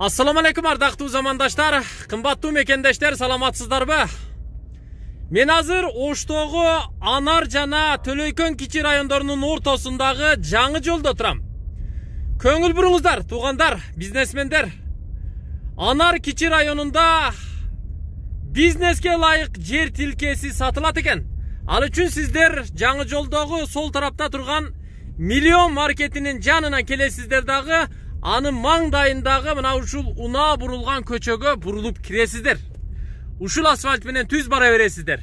Ассаламу алейкум ұзамандаштар, замандаштар, кымбаттуу мекендештер, саламатсыздарбы? Мен азыр Оштогу, Анар жана Төлөйкөн кичи райондорунун ортосундагы жаңы жолдо турам. Көңүл буруңуздар, туғандар, бизнесмендер. Анар кичи районунда бизнеске лайық жер тилкеси сатылат экен. Ал үчүн сіздер жаңы жолдогу сол тарапта турган Миллион маркетинин жанына келесиздер дагы анын маңдайындагы мына ушул унаа бурулган көчөгө бурулуп киресиздер ушул асфальт менен түз бара бересиздер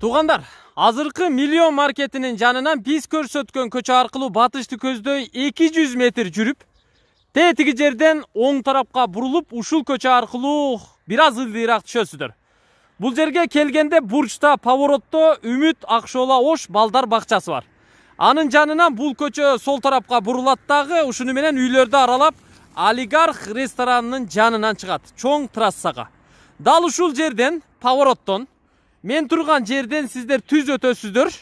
туугандар азыркы миллион маркетинин жанынан биз көрсөткөн көчө аркылуу батышты көздөй эки жүз метр жүрүп тетиги жерден оң тарапка бурулуп ушул көчө аркылуу бир аз ылдыйраак түшөсүздөр бул жерге келгенде бурчта поворотто үмүт акшола ош балдар бакчасы бар анын жанынан бұл көчө сол тарапқа бурулат дагы ушуну менен үйлөрдү аралап олигарх ресторанының жанынан чыгат чоң трассага дал ушул жерден повороттон мен тұрған жерден сіздер түз өтөсүздөр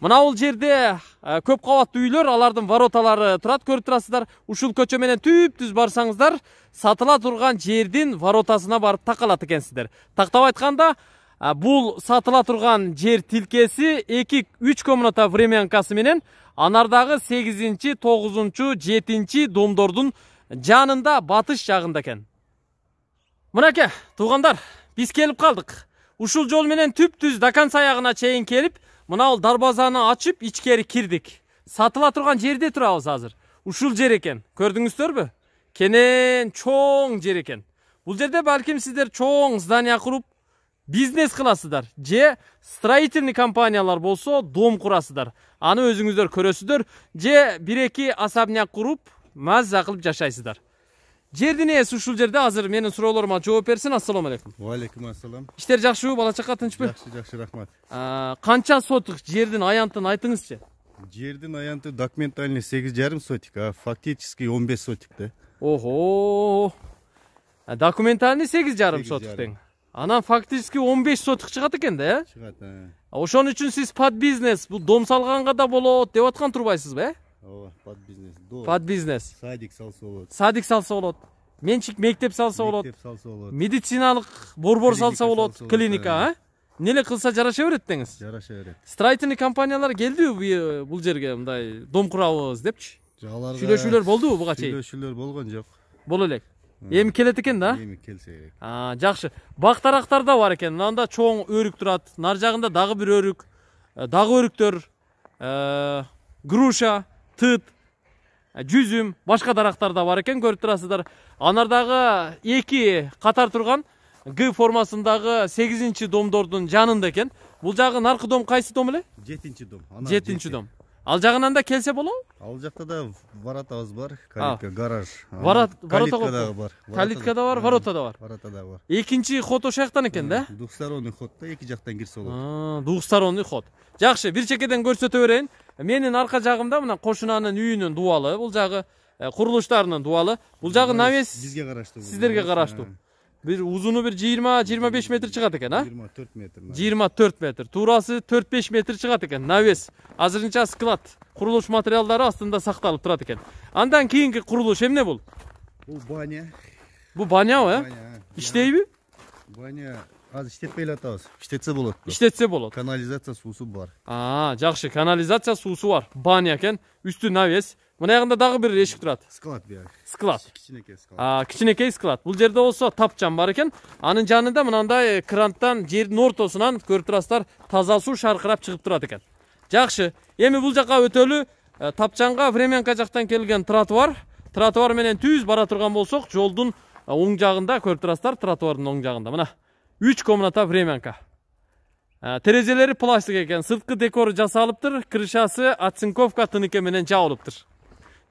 мына бул жерде ә, көп кабаттуу үйлер, алардын вороталары тұрат көрүп турасыздар ушул көчө менен түп түз барсаңыздар сатыла турган жердин воротасына барып такалат экенсиздер тактап айтканда бұл сатыла тұрған жер тилкеси 2-3 комната времянкасы менен анардағы 8 9 7 домдордун жанында батыш жағында Мұна мынакей туғандар біз келіп қалдық ушул жол менен түп түз дакан саяғына чейін чейин келип ол дарбазаны ачып ичкери кирдик сатыла турган жерде турабыз азыр ушул жер экен көрдүңүздөрбү кенен чоң жер экен бул жерде балким сиздер чоң здания куруп бизнес кыласыздар же строительный компаниялар болсо дом курасыздар аны өзіңіздер көресіздер же бир эки особняк құрып маза кылып жашайсыздар жердин ээси ушул жерде азыр менің суроолорума жооп берсин ассаламу алейкум алейкум ассалам иштер жакшыбы бала чака тынчпы жакшы жакшы рахмат канча сотых жердин аянтын айтыңызчы жердин аянты документальный сегиз жарым сотик а фактически он беш сотик да ого документальный сегиз жарым сотик тең анан фактически он беш сотых экен экен да э чыгат э. ошон үчүн сиз под бизнес бул дом салганга да болот деп аткан турбайсызбы э ооба под бизнес под бизнес садик салса болот садик салса болот менчик мектеп салса болот мектеп салса болот медициналык борбор салса болот клиника а эле кылса жараша берет деңиз жараша берет строительный компаниялар келдиби э, бул жерге мындай дом курабыз депчи аларга сүйлөшүүлөр болдубу буга чейин сүйлөшүүлөр болгон жок боло элек эми келет экен да эми келсе керек жакшы бак да бар экен мынанда чоң өрүк турат нар жагында дагы бир өрүк э, дагы өрүктөр э, груша тыт э, жүзүм башка дарактар да бар экен көрүп турасыздар анар дагы эки катар турган г формасындагы сегизинчи домдордун жанында экен бул жагы наркы дом кайсы дом эле жетинчи дом жетинчи дом ал жағынан да келсе бола ал жақта да воротабыз бар калитка гараж ворота да бар калитка да бар ворота да бар ворота да бар экинчи ход ошол жактан экен да двухсторонный ход да эки жактан кирсе болот двухсторонный ход жакшы бир чекеден көрсөтө берейин менин арка жагымда мына кошунанын үйүнүн дубалы бул жагы курулуштарынын дубалы бул жагы навес бизге караштуу сиздерге караштуу Bir uzunu bir 20-25 metre çıkart ekan, ha? 24 metr. 24 metre Turası 4-5 metre çıkart ekan. Naves. Azırıncha sklad. Kuruluş materialları aslında saktalıp turat ekan. Andan keyinki kuruluş ne bul? Bu banya. Bu banya mı? Banya. İşteybi? Banya az işte эле атабыз. Иштетсе болот. Иштетсе болот. kanalizasyon суусу var А, cakşı şey, kanalizasyon суусу var banya ken üstü naves мына жагында дагы бир эшик турат склад буяк склад кичинекей склад кичинекей склад бул жерде болсо тапчан бар екен анын жанында мынандай кранттан жердин ортосунан көрүп турасыздар таза суу шаркырап чыгып турат экен жакшы эми бул жака өтөлү тапчанга временка жактан келген тротуар тротуар менен түз бара турган болсок жолдун оң жагында көрүп турасыздар тротуардын оң жагында мына үч комната временка терезелери пластик экен сырткы декору жасалыптыр крышасы оцинковка тыныке менен жабылыптыр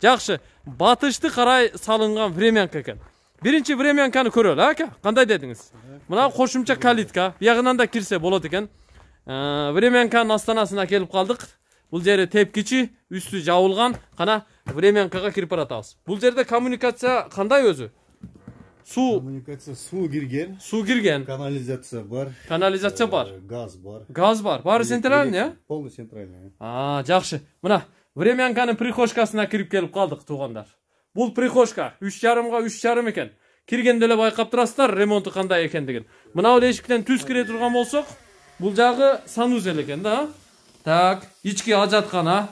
Жақшы батышты қарай салынған времянка екен бірінші времянканы көрелі ака қандай дедіңіз мына қосымша калитка жағынан да кірсе болады екен времянканың астанасына келіп қалдық бұл жері тепкіші үсті жауылған қана времянкаға кіріп бара жатамыз бұл жерде коммуникация қандай өзі су коммуникация су кірген су кірген канализация бар канализация бар газ бар газ бар баары центральный иә полный центральный жақсы мына времянканы прихожкасына кіріп келіп қалдық туғандар бұл прихожка үш жарымға үш жарым екен кіргенде эле байқап тұрасыздар ремонты қандай екендігін мынау эшиктен түз кіре тұрған болсақ бұл жағы санузел екен да так ички ажаткана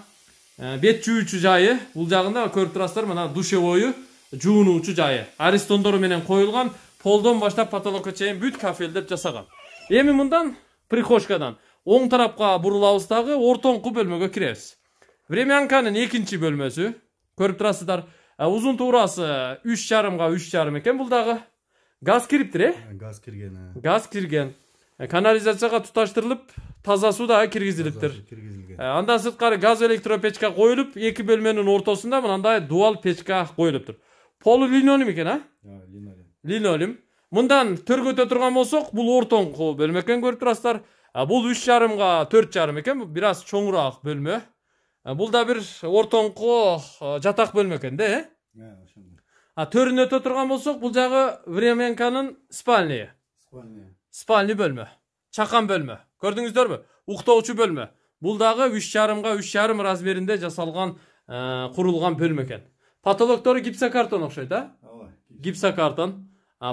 э, бет жуучу жайы бұл жағында көріп тұрасыздар мына душевойы жуынуучу жайы аристондор менен коюлган полдон баштап потолокко чейин бүт кафелдеп жасаган эми мындан прихожкадан оң тарапка бурулабыз дагы ортоңку бөлмөгө киребиз времянканын экинчи бөлмөсү көрүп турасыздар узун ә, туурасы үч жарымга үч жарым экен бул дагы газ кириптир э ә, газ кирген ә. газ кирген канализацияга туташтырылып таза суу дагы киргизилиптир киргизилген андан сырткары газ электропечка коюлуп эки бөлмөнүн ортосунда мындай дуал печка коюлуптур полу линолеум экен а линолеум линолеум мындан төргө өтө турган болсок бул ортоңку бөлмө экен көрүп турасыздар бул үч жарымга төрт жарым экен бир аз чоңураак бөлмө Ә, бул да бир ортоңку жатак бөлмө экен да э ошондой а төрүнө өтө турган болсок бул жагы временканын спальни спальный бөлмө чакан бөлмө көрдүңүздөрбү уктоочу бөлмө бул дагы үч жарымга үч жарым размеринде жасалган курулган бөлмө экен потолоктору гипсокартон окшойт а ооба гипсокартон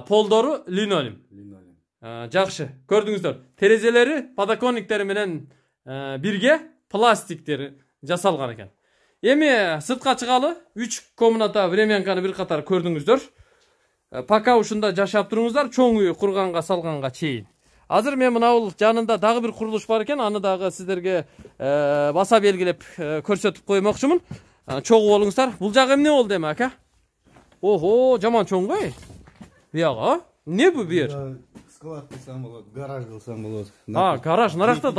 полдору линолеум ә, жакшы көрдүңүздөр терезелери подоконниктери менен ә, бирге пластиктер жасалған екен эми сыртка чыгалы үч комната временканы бир қатар көрдүңүздөр ә, пока ушунда жашап туруңуздар чоң үй курганга салганга чейин азыр мен мынабул жанында дагы бир курулуш бар экен аны дагы сиздерге ә, баса белгилеп ә, көрсөтүп коймокчумун чогуу болуңуздар бул жагы эмне болду эми ака ого жаман чоң го эй биягы эмне бул бир склад кылсаң болот гараж кылсаң болот а гараж наракта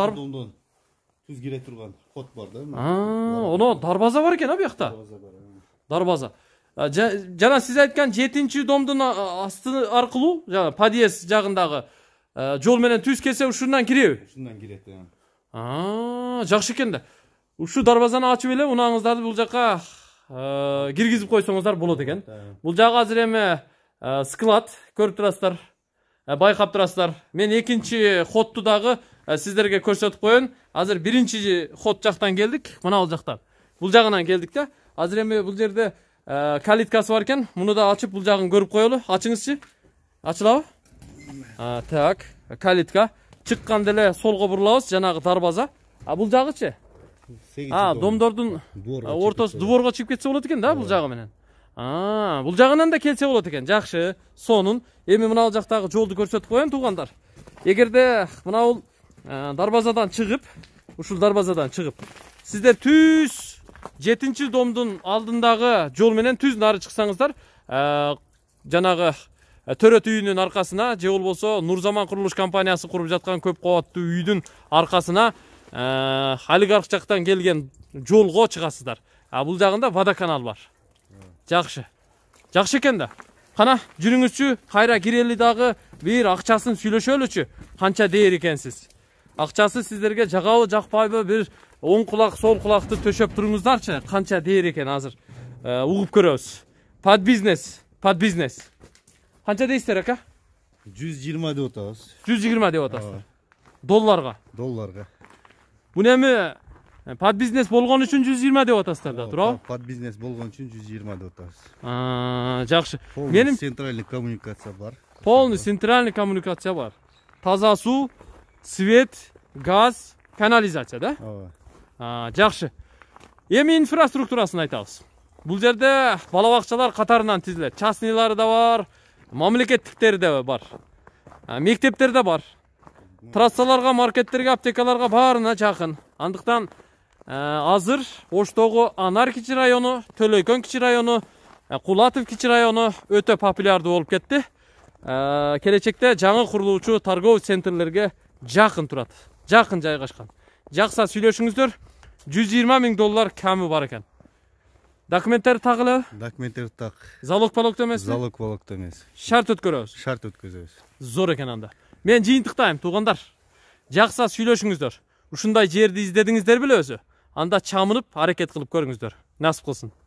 бізге келе тұрған ход бар да мына дарбаза бар екен а бұл жақта дарбаза бар дарбаза жана сиз айткан жетинчи домдун асты аркылуу жана подъезд жагындагы жол менен түз келсе ушундан киреби ушундан кирет жакшы экен да ушул дарбазаны ачып эле унааңыздарды бул жака киргизип койсоңуздар болот экен бул жагы азыр эми склад көрүп турасыздар Ә, байқап тұрасыздар мен екінші ходты дағы ә, сіздерге көрсетіп қояйын азыр биринчи ход жақтан келдік мынау жақтан бұл жағынан келдік те азыр эми бұл жерде ә, калиткасы бар екен мұны да ашып бұл жағын көріп қоялы ашыңызшы ашылабы так калитка шыққанда эле солго бурулабыз жанагы дарбаза а бул жагычы а домдордун ортосу дворго чыгып кетсе болот экен да бул жагы менен Аа бул жагынан да келсе болот экен. Жакшы. Сонун. эми ал жактагы жолду көрсөтүп коеюн туугандар эгерде мына бул дарбазадан чыгып ушул дарбазадан чыгып сиздер түз 7-чи домдун алдындагы жол менен түз нары чыксаңыздар жанагы төрөт үйүнүн аркасына же болбосо нурзаман курулуш компаниясы куруп жаткан көп кабаттуу үйдүн аркасына олигарх жактан келген жолго чыгасыздар А бул жагында водоканал бар жақсы жақсы екен да қана жүріңізші қайра кирелли дагы бир акчасын сүйлөшөлүчү канча дээр экенсиз акчасы сіздерге жагабы жакпайбы бир оң кулак сол кулакты төшөп туруңуздарчы канча дээр экен азыр ә, угуп көрөбүз под бизнес под бизнес канча дейсиздер ака жүз жыйырма деп атабыз жүз жыйырма деп атасыздар долларга долларга бул эми под бизнес болған үчүн жүз деп атасыздар да туурабы под бизнес болгон үчүн жүз жыйырма деп атабыз жақсы менің центральный коммуникация бар полный центральный коммуникация бар таза суу свет газ канализация да ооба жакшы эми инфраструктурасын айтабыз бул жерде бала бакчалар катарынан тизилет частныйлары да бар мамлекеттиктери де бар мектептер да бар трассаларга маркеттерге аптекаларга баарына жакын андыктан азыр оштогу анар кичи району төлөйкөн кичи району кулатов кичи району өтө популярдуу болуп кетти келечекте жаңы курулуучу торговый центрлерге жакын турат жакын жайгашкан жакса сүйлөшүңүздөр жүз жыйырма миң доллар ками бар экен документтер так элеби документтер так залог пологто эмеспи залог пологто эмес шарт өткөрөбүз шарт өткөзөбүз зор экен анда мен жыйынтыктайм туугандар жакса сүйлөшүңүздөр ушундай жерди издедиңиздер беле өзү anda çamınıp hareket kılıp görüngüzdür. Nasıl kılsın.